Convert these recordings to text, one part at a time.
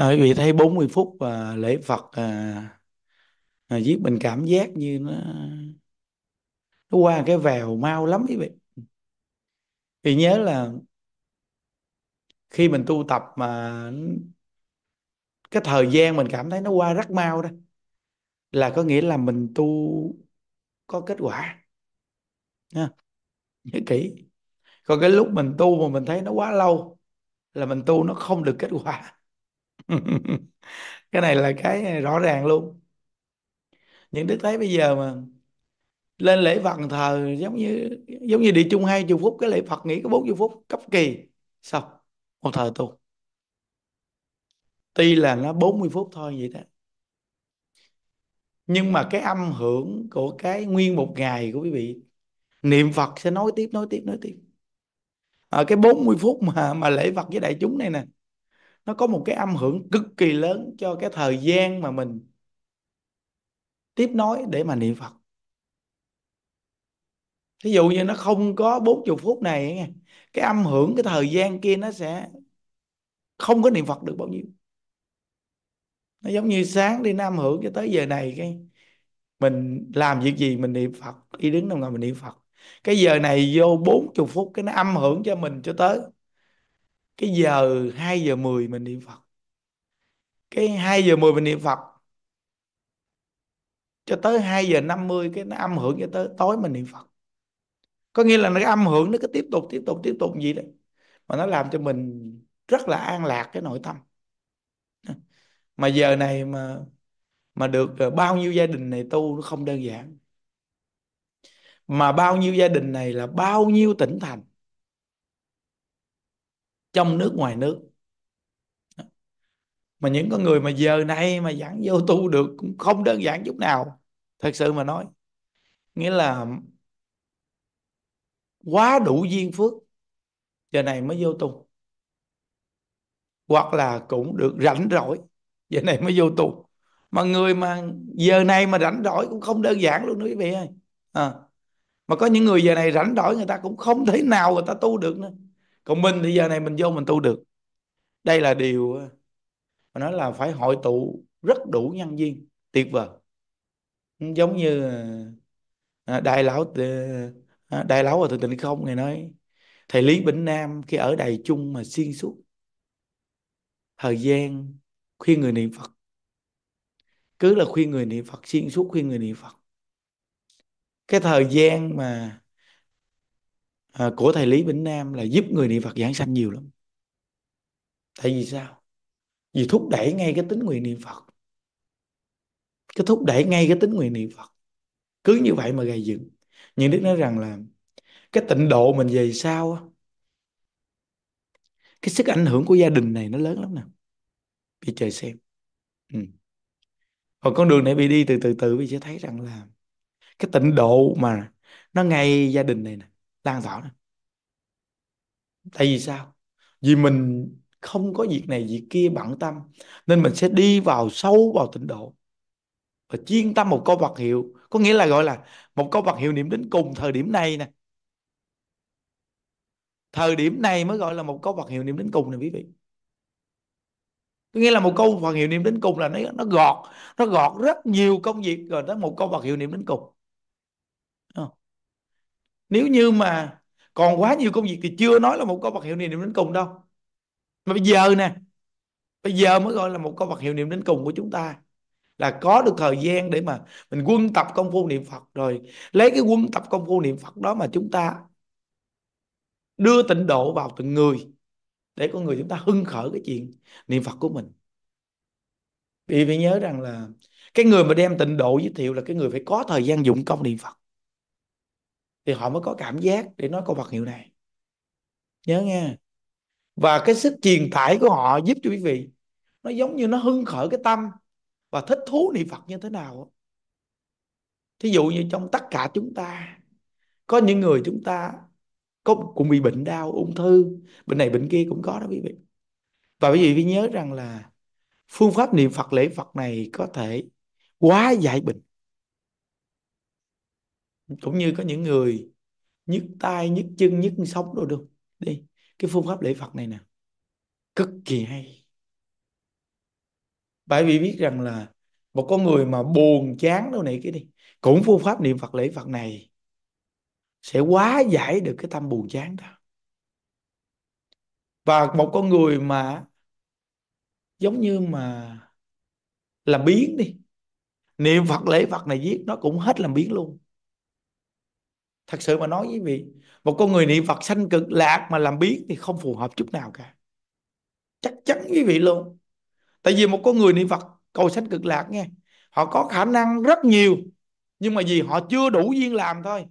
À, ờ, vị thấy 40 phút và ờ, lễ Phật à, ờ, à, giết mình cảm giác như nó nó qua cái vèo mau lắm quý vị thì nhớ là khi mình tu tập mà cái thời gian mình cảm thấy nó qua rất mau đó là có nghĩa là mình tu có kết quả nha nhớ kỹ còn cái lúc mình tu mà mình thấy nó quá lâu là mình tu nó không được kết quả cái này là cái rõ ràng luôn những đức thấy bây giờ mà lên lễ vật thờ giống như giống như đi chung hai chục phút cái lễ Phật nghỉ có bốn chục phút cấp kỳ sao một thờ tu tuy là nó 40 phút thôi vậy đó nhưng mà cái âm hưởng của cái nguyên một ngày của quý vị niệm Phật sẽ nói tiếp nói tiếp nói tiếp ở à, cái 40 phút mà mà lễ Phật với đại chúng này nè nó có một cái âm hưởng cực kỳ lớn cho cái thời gian mà mình tiếp nối để mà niệm Phật ví dụ như nó không có 40 phút này nghe cái âm hưởng cái thời gian kia nó sẽ không có niệm Phật được bao nhiêu nó giống như sáng đi nam hưởng cho tới giờ này cái mình làm việc gì mình niệm Phật đi đứng trong ngồi mình niệm Phật cái giờ này vô 40 phút cái nó âm hưởng cho mình cho tới cái giờ 2 giờ 10 mình niệm Phật cái 2 giờ 10 mình niệm Phật cho tới 2 giờ 50 cái nó âm hưởng cho tới tối mình niệm Phật có nghĩa là nó âm hưởng nó cứ tiếp tục tiếp tục tiếp tục gì đấy mà nó làm cho mình rất là an lạc cái nội tâm mà giờ này mà mà được ờ, bao nhiêu gia đình này tu nó không đơn giản mà bao nhiêu gia đình này là bao nhiêu tỉnh thành trong nước ngoài nước mà những con người mà giờ này mà dẫn vô tu được cũng không đơn giản chút nào thật sự mà nói nghĩa là quá đủ duyên phước giờ này mới vô tu hoặc là cũng được rảnh rỗi giờ này mới vô tu mà người mà giờ này mà rảnh rỗi cũng không đơn giản luôn đó quý vị ơi à. mà có những người giờ này rảnh rỗi người ta cũng không thể nào người ta tu được nữa còn mình thì giờ này mình vô mình tu được đây là điều ờ, mà nói là phải hội tụ rất đủ nhân viên tuyệt vời giống như ờ, ờ, đại lão đại lão ở từ tịnh không ngày nói thầy lý bỉnh nam khi ở đài chung mà xuyên suốt thời gian khuyên người niệm phật cứ là khuyên người niệm phật xuyên suốt khuyên người niệm phật cái thời gian mà À, của thầy Lý Vĩnh Nam là giúp người niệm Phật giảng sanh nhiều lắm tại vì sao vì thúc đẩy ngay cái tính nguyện niệm Phật cái thúc đẩy ngay cái tính nguyện niệm Phật cứ như vậy mà gầy dựng nhưng Đức nói rằng là cái tịnh độ mình về sau cái sức ảnh hưởng của gia đình này nó lớn lắm nè bị trời xem ừ. còn con đường này bị đi từ từ từ bị sẽ thấy rằng là cái tịnh độ mà nó ngay gia đình này nè tan vỡ này. tại vì sao vì mình không có việc này việc kia bận tâm nên mình sẽ đi vào sâu vào tịnh độ và chuyên tâm một câu vật hiệu có nghĩa là gọi là một câu vật hiệu niệm đến cùng thời điểm này nè thời điểm này mới gọi là một câu vật hiệu niệm đến cùng nè quý vị có nghĩa là một câu vật hiệu niệm đến cùng là nó nó gọt nó gọt rất nhiều công việc rồi tới một câu vật hiệu niệm đến cùng nếu như mà còn quá nhiều công việc thì chưa nói là một câu bậc hiệu niệm đến cùng đâu mà bây giờ nè bây giờ mới gọi là một câu bậc hiệu niệm đến cùng của chúng ta là có được thời gian để mà mình quân tập công phu niệm Phật rồi lấy cái quân tập công phu niệm Phật đó mà chúng ta đưa tịnh độ vào từng người để con người chúng ta hưng khởi cái chuyện niệm Phật của mình vì phải nhớ rằng là cái người mà đem tịnh độ giới thiệu là cái người phải có thời gian dụng công niệm Phật thì họ mới có cảm giác để nói câu Phật hiệu này nhớ nghe và cái sức truyền tải của họ giúp cho quý vị nó giống như nó hưng khởi cái tâm và thích thú niệm phật như thế nào thí dụ như trong tất cả chúng ta có những người chúng ta có cũng bị bệnh đau ung thư bệnh này bệnh kia cũng có đó quý vị và quý vị phải nhớ rằng là phương pháp niệm phật lễ phật này có thể quá giải bệnh cũng như có những người nhức tay nhức chân nhức sống đồ được đi cái phương pháp lễ phật này nè cực kỳ hay bởi vì biết rằng là một con người mà buồn chán đâu này cái đi cũng phương pháp niệm phật lễ phật này sẽ quá giải được cái tâm buồn chán đó và một con người mà giống như mà làm biến đi niệm phật lễ phật này giết nó cũng hết làm biến luôn thật sự mà nói với vị một con người niệm phật sanh cực lạc mà làm biến thì không phù hợp chút nào cả chắc chắn với vị luôn tại vì một con người niệm phật cầu sanh cực lạc nghe họ có khả năng rất nhiều nhưng mà vì họ chưa đủ duyên làm thôi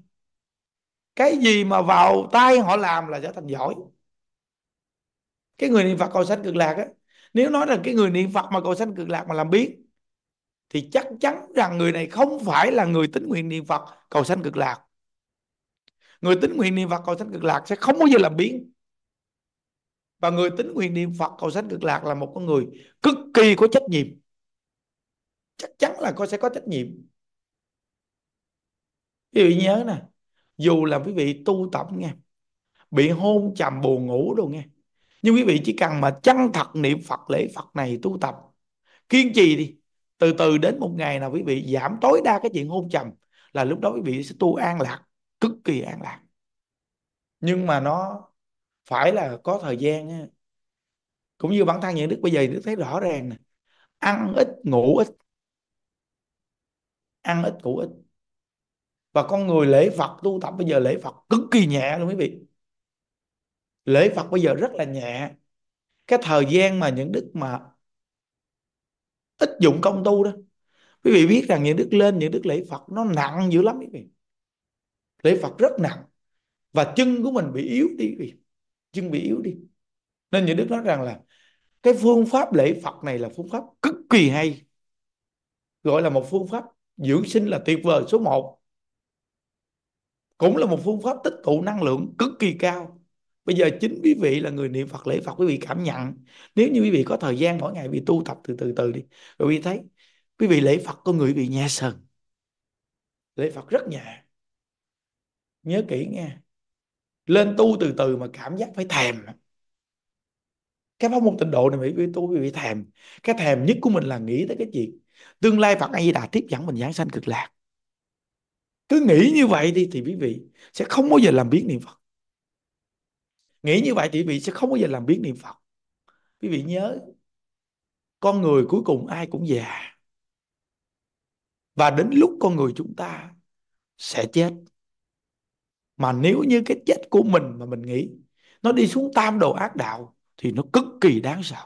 cái gì mà vào tay họ làm là trở thành giỏi cái người niệm phật cầu sanh cực lạc á nếu nói rằng cái người niệm phật mà cầu sanh cực lạc mà làm biến thì chắc chắn rằng người này không phải là người tính nguyện niệm phật cầu sanh cực lạc người tính nguyện niệm phật cầu sanh cực lạc sẽ không bao giờ làm biến và người tính nguyện niệm phật cầu sanh cực lạc là một con người cực kỳ có trách nhiệm chắc chắn là cô sẽ có trách nhiệm quý vị nhớ nè dù là quý vị tu tập nghe bị hôn trầm buồn ngủ đâu nghe nhưng quý vị chỉ cần mà chân thật niệm phật lễ phật này tu tập kiên trì đi từ từ đến một ngày nào quý vị giảm tối đa cái chuyện hôn trầm là lúc đó quý vị sẽ tu an lạc cực kỳ an lạc nhưng mà nó phải là có thời gian ấy. cũng như bản thân những đức bây giờ đức thấy rõ ràng nè ăn ít ngủ ít ăn ít ngủ ít và con người lễ Phật tu tập bây giờ lễ Phật cực kỳ nhẹ luôn quý vị lễ Phật bây giờ rất là nhẹ cái thời gian mà những đức mà ít dụng công tu đó quý vị biết rằng những đức lên những đức lễ Phật nó nặng dữ lắm quý vị lễ Phật rất nặng và chân của mình bị yếu đi chân bị yếu đi nên những đức nói rằng là cái phương pháp lễ Phật này là phương pháp cực kỳ hay gọi là một phương pháp dưỡng sinh là tuyệt vời số 1 cũng là một phương pháp tích tụ năng lượng cực kỳ cao bây giờ chính quý vị là người niệm Phật lễ Phật quý vị cảm nhận nếu như quý vị có thời gian mỗi ngày bị tu tập từ từ từ đi rồi quý vị thấy quý vị lễ Phật con người bị nhẹ sờn lễ Phật rất nhẹ nhớ kỹ nghe lên tu từ từ mà cảm giác phải thèm cái pháp môn tịnh độ này bị tu bị thèm cái thèm nhất của mình là nghĩ tới cái chuyện tương lai Phật A Di Đà tiếp dẫn mình giảng sanh cực lạc cứ nghĩ như vậy đi thì quý vị sẽ không bao giờ làm biến niệm Phật nghĩ như vậy thì quý vị sẽ không bao giờ làm biến niệm Phật quý vị nhớ con người cuối cùng ai cũng già và đến lúc con người chúng ta sẽ chết mà nếu như cái chết của mình mà mình nghĩ nó đi xuống tam đồ ác đạo thì nó cực kỳ đáng sợ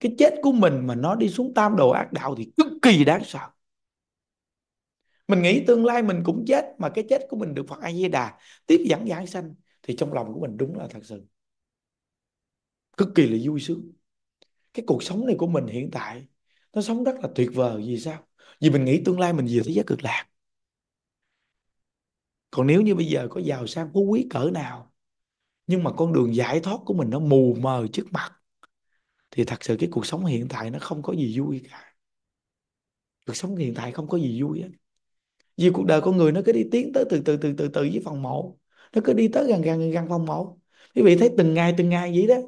cái chết của mình mà nó đi xuống tam đồ ác đạo thì cực kỳ đáng sợ mình nghĩ tương lai mình cũng chết mà cái chết của mình được Phật A Di Đà tiếp dẫn giải sanh thì trong lòng của mình đúng là thật sự cực kỳ là vui sướng cái cuộc sống này của mình hiện tại nó sống rất là tuyệt vời vì sao vì mình nghĩ tương lai mình về thế giới cực lạc còn nếu như bây giờ có giàu sang phú quý cỡ nào nhưng mà con đường giải thoát của mình nó mù mờ trước mặt thì thật sự cái cuộc sống hiện tại nó không có gì vui cả cuộc sống hiện tại không có gì vui hết vì cuộc đời con người nó cứ đi tiến tới từ từ từ từ từ với phòng mộ nó cứ đi tới gần gần gần, gần phòng mộ quý vị thấy từng ngày từng ngày vậy đó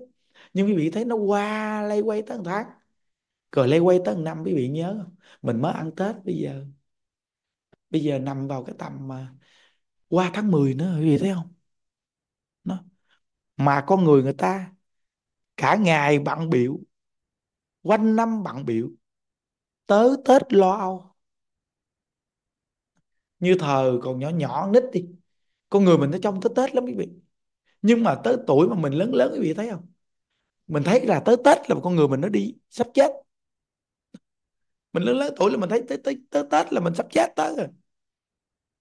nhưng quý vị thấy nó qua lay quay tới một tháng rồi lay quay tới một năm quý vị nhớ không mình mới ăn tết bây giờ bây giờ nằm vào cái tầm mà qua tháng 10 nữa quý thấy không nó mà con người người ta cả ngày bận biểu quanh năm bận biểu tới tết lo âu như thờ còn nhỏ nhỏ nít đi con người mình nó trông tới tết lắm quý vị nhưng mà tới tuổi mà mình lớn lớn quý vị thấy không mình thấy là tới tết là con người mình nó đi sắp chết mình lớn lớn tuổi là mình thấy tới tới tới tết là mình sắp chết tới rồi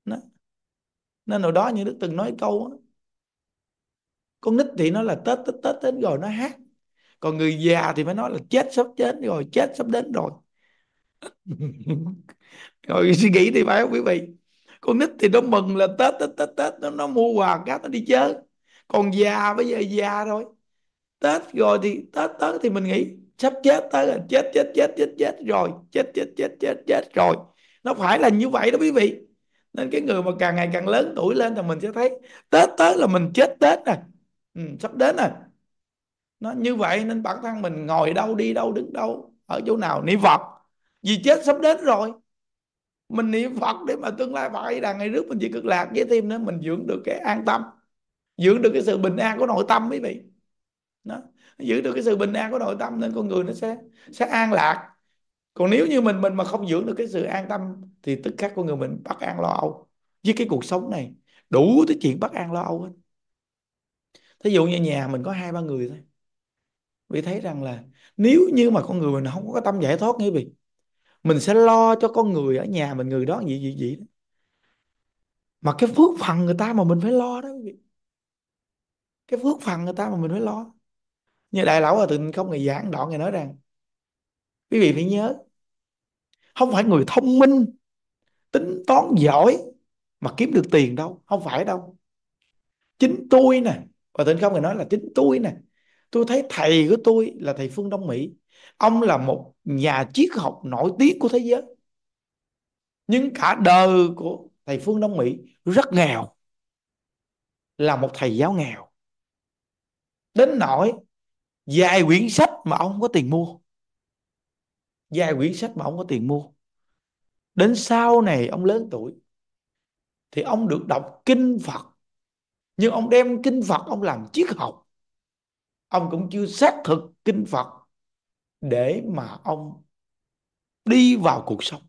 đó nên hồi đó như đức từng nói câu con nít thì nó là tết tết tết đến rồi nó hát còn người già thì phải nói là chết sắp chết rồi chết sắp đến rồi rồi suy nghĩ thì phải không quý vị con nít thì nó mừng là tết tết tết tết nó, nó mua quà cáp nó đi chơi còn già bây giờ già rồi tết rồi thì tết tới thì mình nghĩ sắp chết tới là chết chết chết chết chết rồi chết chết chết chết chết rồi nó phải là như vậy đó quý vị nên cái người mà càng ngày càng lớn tuổi lên thì mình sẽ thấy tết tới là mình chết tết rồi ừ, sắp đến rồi nó như vậy nên bản thân mình ngồi đâu đi đâu đứng đâu ở chỗ nào niệm phật vì chết sắp đến rồi mình niệm phật để mà tương lai phải đàn ngày rước mình chỉ cực lạc với thêm nữa mình dưỡng được cái an tâm dưỡng được cái sự bình an của nội tâm quý vị nó giữ được cái sự bình an của nội tâm nên con người nó sẽ sẽ an lạc còn nếu như mình mình mà không giữ được cái sự an tâm thì tức khắc con người mình bắt an lo âu với cái cuộc sống này đủ tới chuyện bắt an lo âu hết thí dụ như nhà mình có hai ba người thôi vì thấy rằng là nếu như mà con người mình không có tâm giải thoát như vậy mình sẽ lo cho con người ở nhà mình người đó gì gì gì đó. mà cái phước phần người ta mà mình phải lo đó quý vị cái phước phần người ta mà mình phải lo như đại lão ở từ không người giảng đoạn người nói rằng quý vị phải nhớ không phải người thông minh tính toán giỏi mà kiếm được tiền đâu không phải đâu chính tôi nè và tên không người nói là chính tôi nè tôi thấy thầy của tôi là thầy phương đông mỹ ông là một nhà triết học nổi tiếng của thế giới nhưng cả đời của thầy phương đông mỹ rất nghèo là một thầy giáo nghèo đến nỗi vài quyển sách mà ông không có tiền mua vài quyển sách mà ông có tiền mua đến sau này ông lớn tuổi thì ông được đọc kinh phật nhưng ông đem kinh phật ông làm triết học ông cũng chưa xác thực kinh phật để mà ông đi vào cuộc sống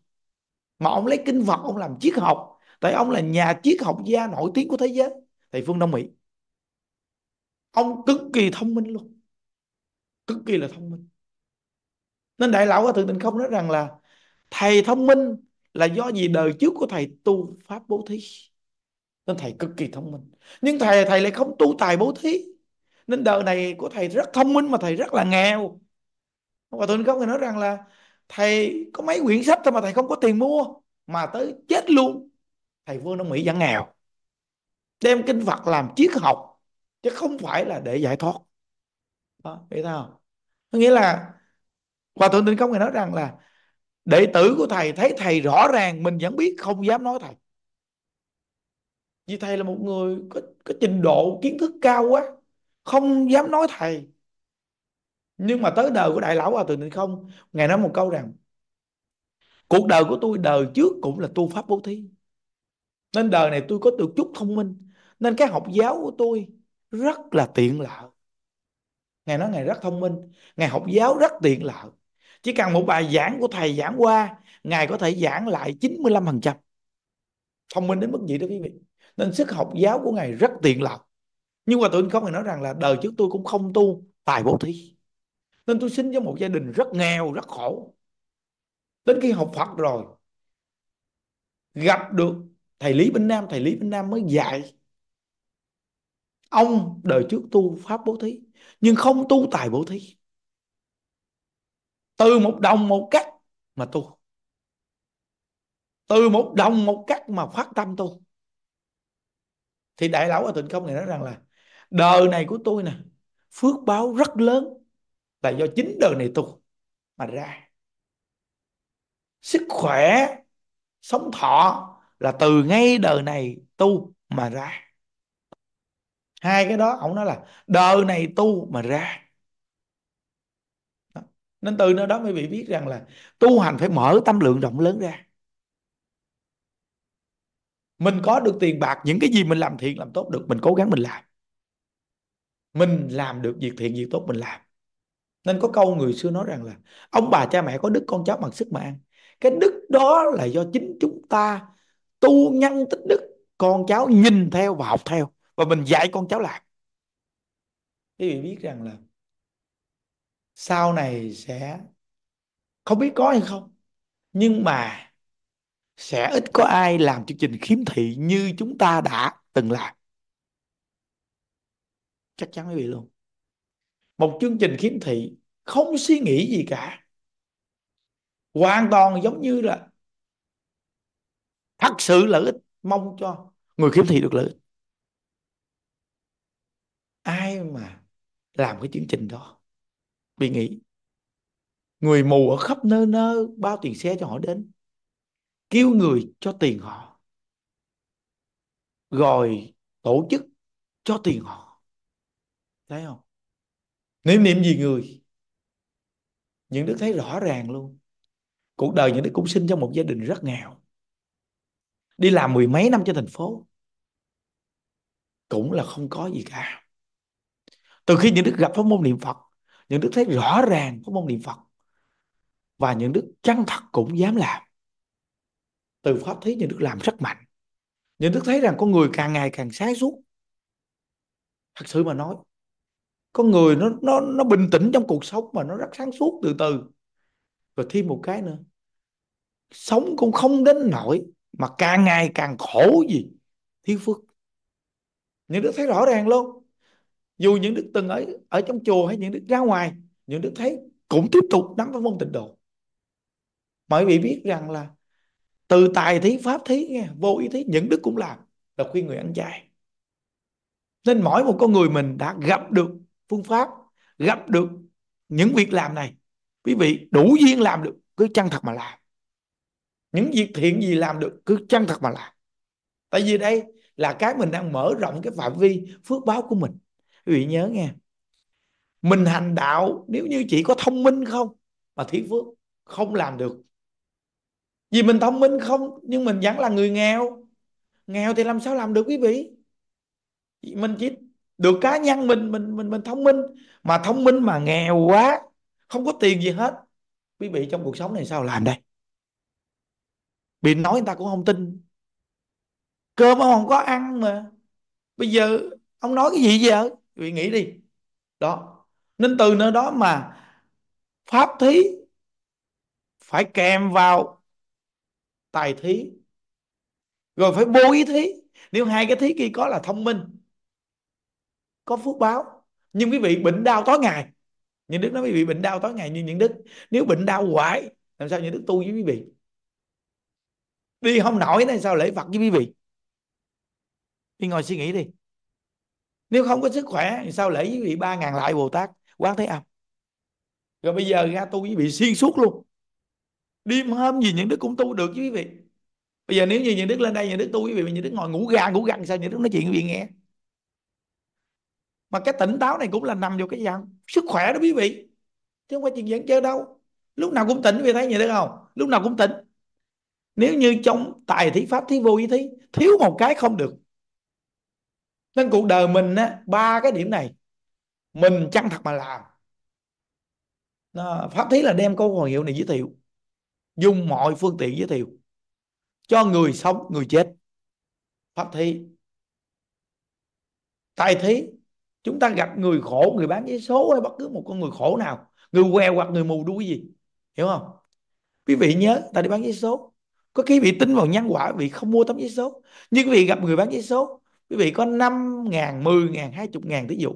mà ông lấy kinh phật ông làm triết học tại ông là nhà triết học gia nổi tiếng của thế giới thầy phương đông mỹ ông cực kỳ thông minh luôn cực kỳ là thông minh nên đại lão hòa thượng tịnh không nói rằng là thầy thông minh là do gì đời trước của thầy tu pháp bố thí nên thầy cực kỳ thông minh nhưng thầy thầy lại không tu tài bố thí nên đời này của thầy rất thông minh mà thầy rất là nghèo và tôi không thì nói rằng là thầy có mấy quyển sách thôi mà thầy không có tiền mua mà tới chết luôn thầy vương đông mỹ vẫn nghèo đem kinh phật làm triết học chứ không phải là để giải thoát đó, thấy sao nghĩa là và thượng tịnh không hề nói rằng là đệ tử của thầy thấy thầy rõ ràng mình vẫn biết không dám nói thầy vì thầy là một người có, có trình độ kiến thức cao quá không dám nói thầy nhưng mà tới đời của đại lão hòa thượng tịnh không ngài nói một câu rằng cuộc đời của tôi đời trước cũng là tu pháp bố thí nên đời này tôi có được chút thông minh nên cái học giáo của tôi rất là tiện lợi ngài nói ngài rất thông minh ngài học giáo rất tiện lợi chỉ cần một bài giảng của thầy giảng qua ngài có thể giảng lại 95% thông minh đến mức gì đó quý vị nên sức học giáo của ngài rất tiện lợi nhưng mà tụi tôi không phải nói rằng là đời trước tôi cũng không tu tài bố thí nên tôi sinh trong một gia đình rất nghèo rất khổ đến khi học Phật rồi gặp được thầy Lý Bình Nam thầy Lý Bình Nam mới dạy ông đời trước tu pháp bố thí nhưng không tu tài bố thí từ một đồng một cách mà tu từ một đồng một cách mà phát tâm tu thì đại lão ở tịnh không này nói rằng là đời này của tôi nè phước báo rất lớn là do chính đời này tu mà ra sức khỏe sống thọ là từ ngay đời này tu mà ra hai cái đó ông nói là đời này tu mà ra nên từ nơi đó mới bị biết rằng là tu hành phải mở tâm lượng rộng lớn ra mình có được tiền bạc những cái gì mình làm thiện làm tốt được mình cố gắng mình làm mình làm được việc thiện việc tốt mình làm nên có câu người xưa nói rằng là ông bà cha mẹ có đức con cháu bằng sức mà ăn cái đức đó là do chính chúng ta tu nhân tích đức con cháu nhìn theo và học theo và mình dạy con cháu làm quý vị biết rằng là sau này sẽ không biết có hay không nhưng mà sẽ ít có ai làm chương trình khiếm thị như chúng ta đã từng làm chắc chắn quý vị luôn một chương trình khiếm thị không suy nghĩ gì cả hoàn toàn giống như là thật sự lợi ích mong cho người khiếm thị được lợi ích ai mà làm cái chương trình đó bị nghỉ người mù ở khắp nơi nơi bao tiền xe cho họ đến kêu người cho tiền họ rồi tổ chức cho tiền họ thấy không niệm niệm gì người những đức thấy rõ ràng luôn cuộc đời những đức cũng sinh trong một gia đình rất nghèo đi làm mười mấy năm cho thành phố cũng là không có gì cả từ khi những đức gặp pháp môn niệm phật những đức thấy rõ ràng có môn niệm phật và những đức chân thật cũng dám làm từ pháp thấy những đức làm rất mạnh những đức thấy rằng con người càng ngày càng sáng suốt thật sự mà nói con người nó nó nó bình tĩnh trong cuộc sống mà nó rất sáng suốt từ từ rồi thêm một cái nữa sống cũng không đến nổi mà càng ngày càng khổ gì thiếu phước những đức thấy rõ ràng luôn dù những đức từng ở ở trong chùa hay những đức ra ngoài những đức thấy cũng tiếp tục nắm pháp môn tịnh độ mọi vị biết rằng là từ tài thí pháp thí nghe vô ý thí những đức cũng làm là khuyên người ăn chay nên mỗi một con người mình đã gặp được phương pháp gặp được những việc làm này quý vị đủ duyên làm được cứ chân thật mà làm những việc thiện gì làm được cứ chân thật mà làm tại vì đây là cái mình đang mở rộng cái phạm vi phước báo của mình quý vị nhớ nghe mình hành đạo nếu như chỉ có thông minh không mà thiếu phước không làm được vì mình thông minh không nhưng mình vẫn là người nghèo nghèo thì làm sao làm được quý vị mình chỉ được cá nhân mình mình mình mình thông minh mà thông minh mà nghèo quá không có tiền gì hết quý vị trong cuộc sống này sao làm đây bị nói người ta cũng không tin cơm ông không có ăn mà bây giờ ông nói cái gì vậy vị nghĩ đi đó nên từ nơi đó mà pháp thí phải kèm vào tài thí rồi phải bố ý thí nếu hai cái thí kia có là thông minh có phước báo nhưng quý vị bệnh đau tối ngày những đức nói quý vị bệnh đau tối ngày như những đức nếu bệnh đau hoài làm sao những đức tu với quý vị đi không nổi nên sao lễ phật với quý vị đi ngồi suy nghĩ đi nếu không có sức khỏe thì sao lễ với vị ba ngàn lại bồ tát quán thế âm rồi bây giờ ra tu với vị xuyên suốt luôn đêm hôm gì những đức cũng tu được chứ quý vị bây giờ nếu như những đức lên đây những đức tu quý vị những đức ngồi ngủ gà ngủ gằn sao những đức nói chuyện quý vị nghe mà cái tỉnh táo này cũng là nằm vào cái dạng sức khỏe đó quý vị chứ không phải chuyện giảng chơi đâu lúc nào cũng tỉnh quý vị thấy như thế không lúc nào cũng tỉnh nếu như trong tài thí pháp thí vô ý thí thiếu một cái không được nên cuộc đời mình á ba cái điểm này mình chăng thật mà làm pháp thí là đem câu hồi hiệu này giới thiệu dùng mọi phương tiện giới thiệu cho người sống người chết pháp thí tài thí chúng ta gặp người khổ người bán giấy số hay bất cứ một con người khổ nào người què hoặc người mù đuôi gì hiểu không quý vị nhớ ta đi bán giấy số có khi bị tin vào nhân quả vì không mua tấm giấy số nhưng quý vị gặp người bán giấy số quý vị có 5 ngàn, 10 ngàn, 20 ngàn ví dụ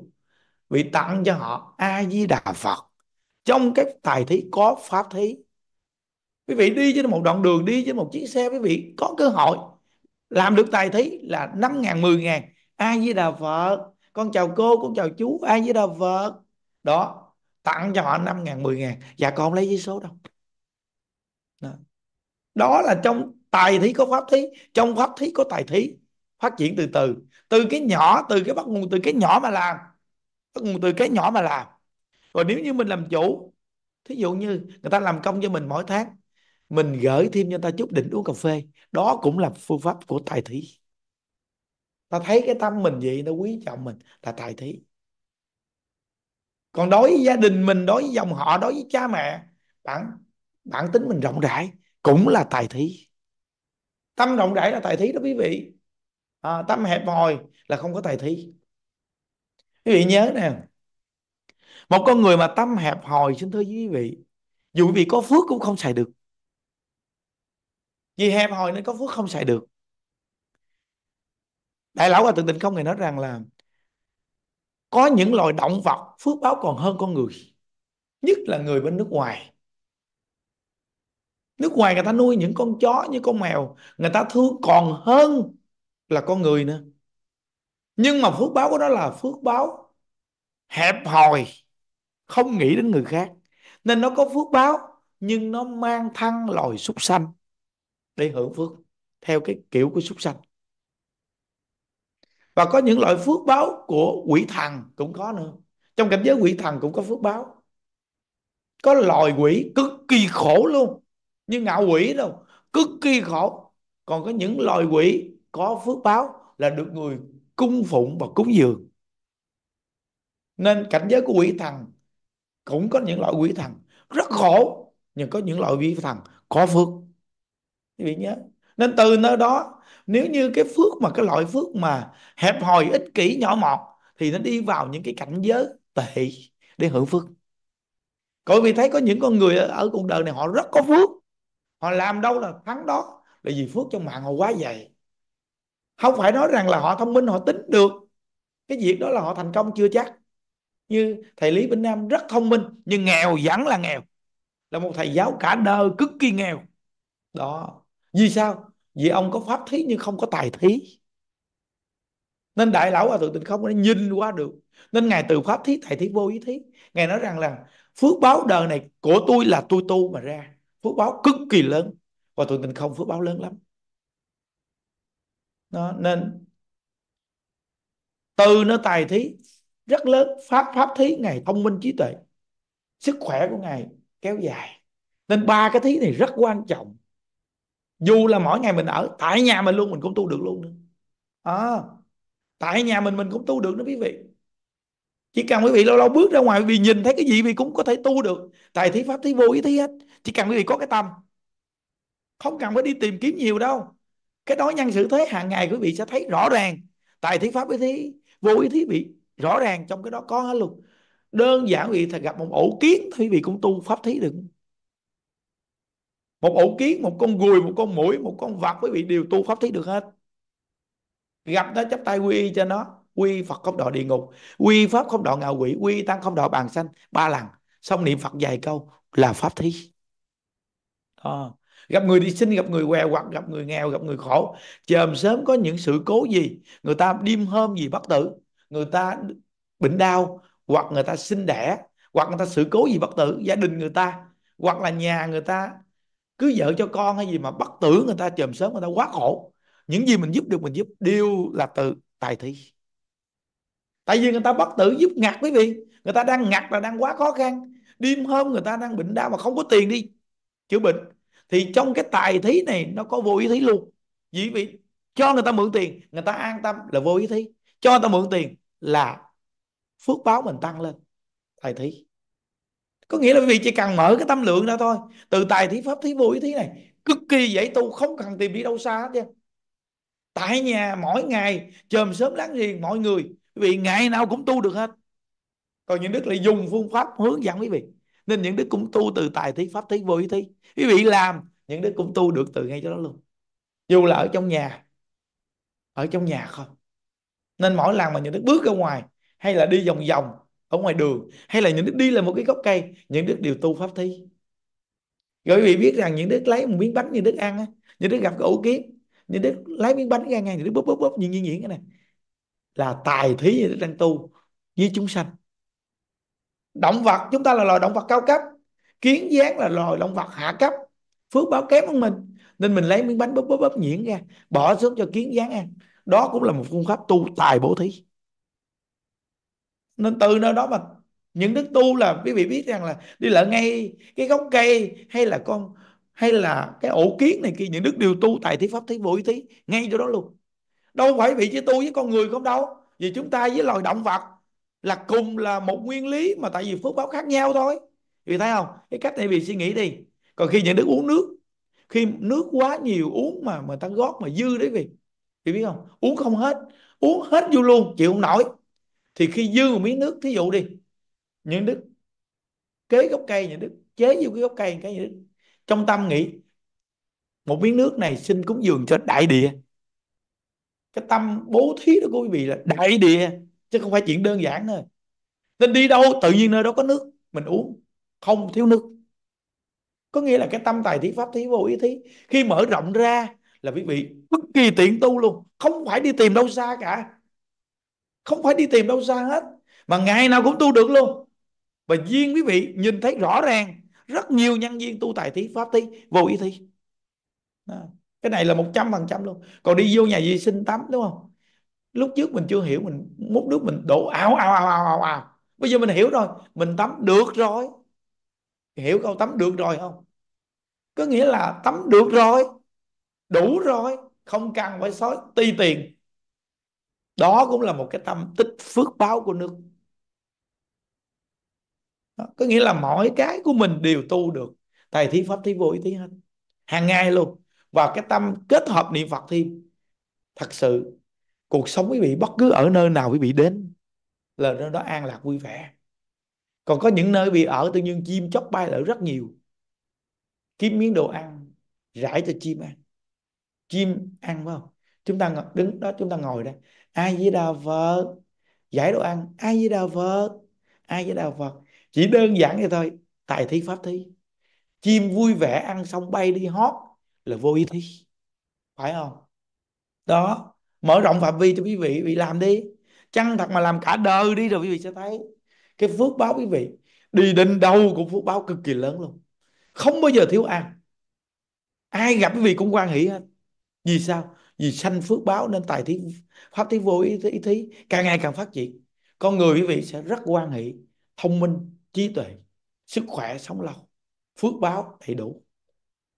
vị tặng cho họ a di đà phật trong các tài thí có pháp thí quý vị đi trên một đoạn đường đi trên một chiếc xe quý vị có cơ hội làm được tài thí là năm ngàn mười ngàn a di đà phật con chào cô con chào chú a di đà phật đó tặng cho họ năm ngàn mười ngàn dạ con không lấy giấy số đâu đó. đó là trong tài thí có pháp thí trong pháp thí có tài thí phát triển từ từ từ cái nhỏ từ cái bắt nguồn từ cái nhỏ mà làm bắt nguồn từ cái nhỏ mà làm còn nếu như mình làm chủ thí dụ như người ta làm công cho mình mỗi tháng mình gửi thêm cho người ta chút đỉnh uống cà phê đó cũng là phương pháp của tài thí ta thấy cái tâm mình vậy nó quý trọng mình là tài thí còn đối với gia đình mình đối với dòng họ đối với cha mẹ bản bản tính mình rộng rãi cũng là tài thí tâm rộng rãi là tài thí đó quý vị à, ờ, tâm hẹp hòi là không có tài thi quý vị ừ. nhớ nè một con người mà tâm hẹp hòi xin thưa quý vị dù quý vị có phước cũng không xài được vì hẹp hòi nên có phước không xài được đại lão hòa thượng tịnh không thì nói rằng là có những loài động vật phước báo còn hơn con người nhất là người bên nước ngoài nước ngoài người ta nuôi những con chó như con mèo người ta thương còn hơn là con người nữa nhưng mà phước báo của nó là phước báo hẹp hòi không nghĩ đến người khác nên nó có phước báo nhưng nó mang thăng loài súc sanh để hưởng phước theo cái kiểu của súc sanh và có những loại phước báo của quỷ thần cũng có nữa trong cảnh giới quỷ thần cũng có phước báo có loài quỷ cực kỳ khổ luôn như ngạo quỷ đâu cực kỳ khổ còn có những loài quỷ có phước báo là được người cung phụng và cúng dường nên cảnh giới của quỷ thần cũng có những loại quỷ thần rất khổ nhưng có những loại quỷ thần có phước quý vị nhớ nên từ nơi đó nếu như cái phước mà cái loại phước mà hẹp hòi ích kỷ nhỏ mọt thì nó đi vào những cái cảnh giới tệ để hưởng phước Cậu vì thấy có những con người ở cuộc đời này họ rất có phước họ làm đâu là thắng đó là vì phước trong mạng họ quá dày không phải nói rằng là họ thông minh họ tính được cái việc đó là họ thành công chưa chắc như thầy lý vĩnh nam rất thông minh nhưng nghèo vẫn là nghèo là một thầy giáo cả đời cực kỳ nghèo đó vì sao vì ông có pháp thí nhưng không có tài thí nên đại lão hòa thượng tịnh không nó nhìn qua được nên ngài từ pháp thí tài thí vô ý thí ngài nói rằng là phước báo đời này của tôi là tôi tu mà ra phước báo cực kỳ lớn và thượng tịnh không phước báo lớn lắm đó, nên từ nó tài thí rất lớn pháp pháp thí ngày thông minh trí tuệ sức khỏe của ngài kéo dài nên ba cái thí này rất quan trọng dù là mỗi ngày mình ở tại nhà mình luôn mình cũng tu được luôn nữa à, tại nhà mình mình cũng tu được đó quý vị chỉ cần quý vị lâu lâu bước ra ngoài vì nhìn thấy cái gì vì cũng có thể tu được tài thí pháp thí vô ý thí hết chỉ cần quý vị có cái tâm không cần phải đi tìm kiếm nhiều đâu cái đối nhân xử thế hàng ngày quý vị sẽ thấy rõ ràng tại thí pháp ý thí vô ý thí bị rõ ràng trong cái đó có hết luôn đơn giản vì thầy gặp một ổ kiến quý vị cũng tu pháp thí được một ổ kiến một con gùi một con mũi một con vật quý vị đều tu pháp thí được hết gặp nó chấp tay quy y cho nó quy phật không đọa địa ngục quy pháp không đọa ngạo quỷ quy tăng không đọa bàn sanh ba lần xong niệm phật dài câu là pháp thí à, gặp người đi xin gặp người què hoặc gặp người nghèo gặp người khổ chờm sớm có những sự cố gì người ta đêm hôm gì bất tử người ta bệnh đau hoặc người ta sinh đẻ hoặc người ta sự cố gì bất tử gia đình người ta hoặc là nhà người ta cứ vợ cho con hay gì mà bất tử người ta chờm sớm người ta quá khổ những gì mình giúp được mình giúp đều là từ tài thi tại vì người ta bất tử giúp ngặt quý vị người ta đang ngặt là đang quá khó khăn đêm hôm người ta đang bệnh đau mà không có tiền đi chữa bệnh thì trong cái tài thí này nó có vô ý thí luôn vì vậy cho người ta mượn tiền người ta an tâm là vô ý thí cho người ta mượn tiền là phước báo mình tăng lên tài thí có nghĩa là vì chỉ cần mở cái tâm lượng ra thôi từ tài thí pháp thí vô ý thí này cực kỳ dễ tu không cần tìm đi đâu xa chứ tại nhà mỗi ngày chồm sớm láng giềng mọi người vì ngày nào cũng tu được hết còn những đức lại dùng phương pháp hướng dẫn quý vị nên những đức cũng tu từ tài thí pháp thí vô ý thí quý vị làm những đức cũng tu được từ ngay chỗ đó luôn dù là ở trong nhà ở trong nhà không nên mỗi lần mà những đức bước ra ngoài hay là đi vòng vòng ở ngoài đường hay là những đức đi lên một cái gốc cây những đức đều tu pháp thí rồi quý vị biết rằng những đức lấy một miếng bánh như đức ăn á những đức gặp cái ổ kiến những đức lấy miếng bánh ra ngay những đức bóp bóp bóp nhìn nhiên diễn cái này là tài thí như đức đang tu với chúng sanh động vật chúng ta là loài động vật cao cấp kiến dáng là loài động vật hạ cấp phước báo kém hơn mình nên mình lấy miếng bánh bóp bóp bóp nhuyễn ra bỏ xuống cho kiến dáng ăn đó cũng là một phương pháp tu tài bố thí nên từ nơi đó mà những đức tu là quý vị biết rằng là đi lại ngay cái gốc cây hay là con hay là cái ổ kiến này kia những đức đều tu tài thí pháp thí vô ý thí ngay chỗ đó luôn đâu phải vị chỉ tu với con người không đâu vì chúng ta với loài động vật là cùng là một nguyên lý mà tại vì phước báo khác nhau thôi vì thấy không cái cách này vì suy nghĩ đi còn khi những đứa uống nước khi nước quá nhiều uống mà mà ta gót mà dư đấy vì thì biết không uống không hết uống hết vô luôn chịu không nổi thì khi dư một miếng nước thí dụ đi những đức kế gốc cây những đức chế vô cái gốc cây cái những đức trong tâm nghĩ một miếng nước này xin cúng dường cho đại địa cái tâm bố thí đó của quý vị là đại địa chứ không phải chuyện đơn giản thôi nên đi đâu tự nhiên nơi đó có nước mình uống không thiếu nước có nghĩa là cái tâm tài thí pháp thí vô ý thí khi mở rộng ra là quý vị bất kỳ tiện tu luôn không phải đi tìm đâu xa cả không phải đi tìm đâu xa hết mà ngày nào cũng tu được luôn và duyên quý vị nhìn thấy rõ ràng rất nhiều nhân viên tu tài thí pháp thí vô ý thí à, cái này là một trăm phần trăm luôn còn đi vô nhà vệ sinh tắm đúng không lúc trước mình chưa hiểu mình múc nước mình đổ ao ao ao ao ao ảo bây giờ mình hiểu rồi mình tắm được rồi hiểu câu tắm được rồi không có nghĩa là tắm được rồi đủ rồi không cần phải sói ti tiền đó cũng là một cái tâm tích phước báo của nước đó. có nghĩa là mọi cái của mình đều tu được thầy thi pháp thi vô ý thí hết hàng ngày luôn và cái tâm kết hợp niệm phật thêm thật sự cuộc sống quý vị bất cứ ở nơi nào quý vị đến là nơi đó an lạc vui vẻ còn có những nơi bị ở tự nhiên chim chóc bay lại rất nhiều kiếm miếng đồ ăn rải cho chim ăn chim ăn phải không chúng ta đứng đó chúng ta ngồi đây ai với đà vợ giải đồ ăn ai với đà vợ ai với đà vợ chỉ đơn giản vậy thôi tài thi pháp thi chim vui vẻ ăn xong bay đi hót là vô ý thí phải không đó mở rộng phạm vi cho quý vị vị làm đi chăng thật mà làm cả đời đi rồi quý vị sẽ thấy cái phước báo quý vị đi đến đâu cũng phước báo cực kỳ lớn luôn không bao giờ thiếu ăn ai gặp quý vị cũng quan hỷ hết vì sao vì sanh phước báo nên tài thí pháp thí vô ý, ý thí càng ngày càng phát triển con người quý vị sẽ rất quan hỷ thông minh trí tuệ sức khỏe sống lâu phước báo đầy đủ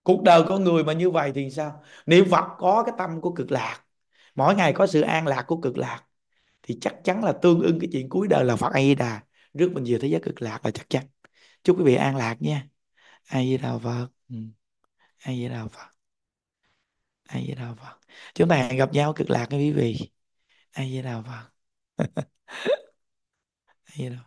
cuộc đời con người mà như vậy thì sao niệm phật có cái tâm của cực lạc mỗi ngày có sự an lạc của cực lạc thì chắc chắn là tương ưng cái chuyện cuối đời là Phật A Di Đà rước mình về thế giới cực lạc là chắc chắn chúc quý vị an lạc nha A Di Đà Phật ừ. A Di Đà Phật A Di Đà Phật chúng ta hẹn gặp nhau cực lạc nha quý vị A Di Đà Phật A Di Đà Phật